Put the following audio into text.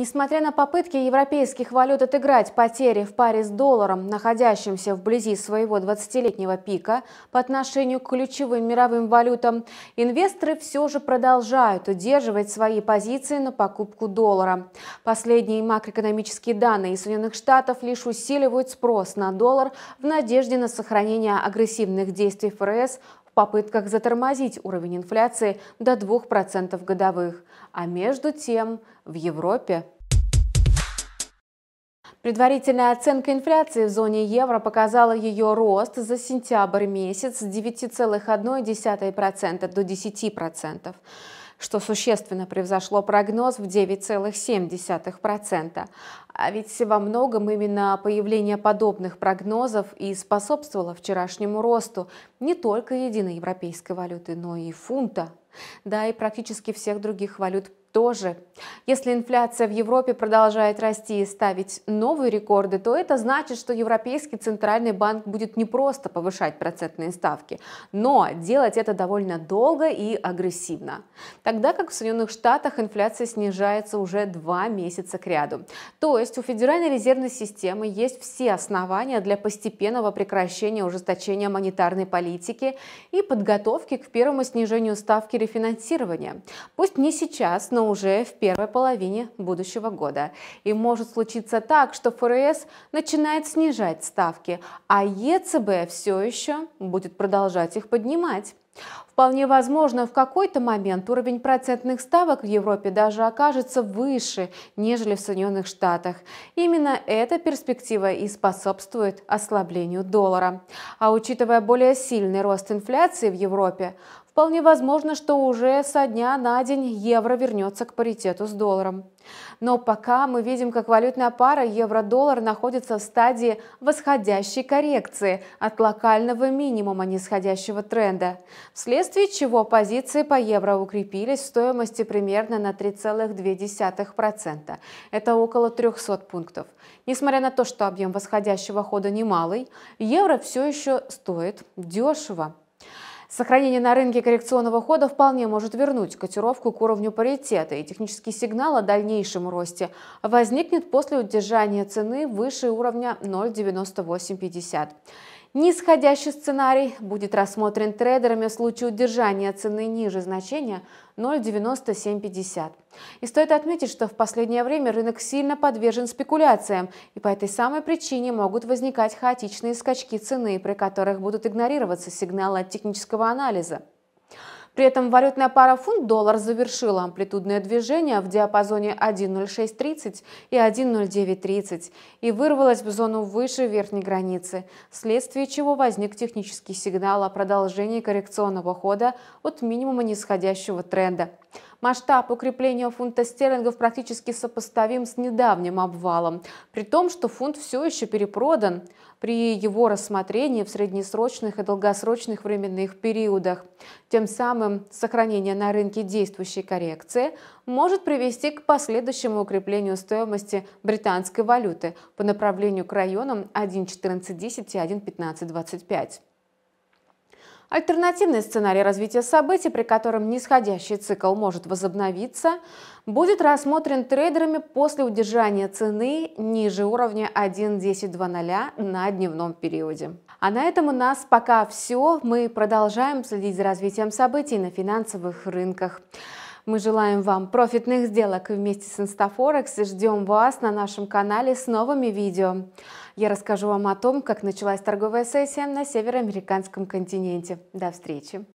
Несмотря на попытки европейских валют отыграть потери в паре с долларом, находящимся вблизи своего 20-летнего пика по отношению к ключевым мировым валютам, инвесторы все же продолжают удерживать свои позиции на покупку доллара. Последние макроэкономические данные Соединенных Штатов лишь усиливают спрос на доллар в надежде на сохранение агрессивных действий ФРС попытках затормозить уровень инфляции до 2% годовых. А между тем в Европе Предварительная оценка инфляции в зоне евро показала ее рост за сентябрь месяц с 9,1% до 10% что существенно превзошло прогноз в 9,7%. А ведь во многом именно появление подобных прогнозов и способствовало вчерашнему росту не только единой европейской валюты, но и фунта, да и практически всех других валют тоже. Если инфляция в Европе продолжает расти и ставить новые рекорды, то это значит, что Европейский центральный банк будет не просто повышать процентные ставки, но делать это довольно долго и агрессивно. Тогда как в Соединенных Штатах инфляция снижается уже два месяца к ряду. То есть у Федеральной резервной системы есть все основания для постепенного прекращения ужесточения монетарной политики и подготовки к первому снижению ставки рефинансирования. Пусть не сейчас, но но уже в первой половине будущего года. И может случиться так, что ФРС начинает снижать ставки, а ЕЦБ все еще будет продолжать их поднимать. Вполне возможно, в какой-то момент уровень процентных ставок в Европе даже окажется выше, нежели в Соединенных Штатах. Именно эта перспектива и способствует ослаблению доллара. А учитывая более сильный рост инфляции в Европе, Вполне возможно, что уже со дня на день евро вернется к паритету с долларом. Но пока мы видим, как валютная пара евро-доллар находится в стадии восходящей коррекции от локального минимума нисходящего тренда, вследствие чего позиции по евро укрепились в стоимости примерно на 3,2%. Это около 300 пунктов. Несмотря на то, что объем восходящего хода немалый, евро все еще стоит дешево. Сохранение на рынке коррекционного хода вполне может вернуть котировку к уровню паритета, и технический сигнал о дальнейшем росте возникнет после удержания цены выше уровня 0,9850. Нисходящий сценарий будет рассмотрен трейдерами в случае удержания цены ниже значения 0,9750. И стоит отметить, что в последнее время рынок сильно подвержен спекуляциям, и по этой самой причине могут возникать хаотичные скачки цены, при которых будут игнорироваться сигналы от технического анализа. При этом валютная пара фунт-доллар завершила амплитудное движение в диапазоне 1.0630 и 1.0930 и вырвалась в зону выше верхней границы, вследствие чего возник технический сигнал о продолжении коррекционного хода от минимума нисходящего тренда. Масштаб укрепления фунта стерлингов практически сопоставим с недавним обвалом, при том, что фунт все еще перепродан при его рассмотрении в среднесрочных и долгосрочных временных периодах. Тем самым сохранение на рынке действующей коррекции может привести к последующему укреплению стоимости британской валюты по направлению к районам 1.1410 и 1.1525. Альтернативный сценарий развития событий, при котором нисходящий цикл может возобновиться, будет рассмотрен трейдерами после удержания цены ниже уровня 1.10.00 на дневном периоде. А на этом у нас пока все. Мы продолжаем следить за развитием событий на финансовых рынках. Мы желаем вам профитных сделок вместе с Инстафорекс и ждем вас на нашем канале с новыми видео. Я расскажу вам о том, как началась торговая сессия на североамериканском континенте. До встречи!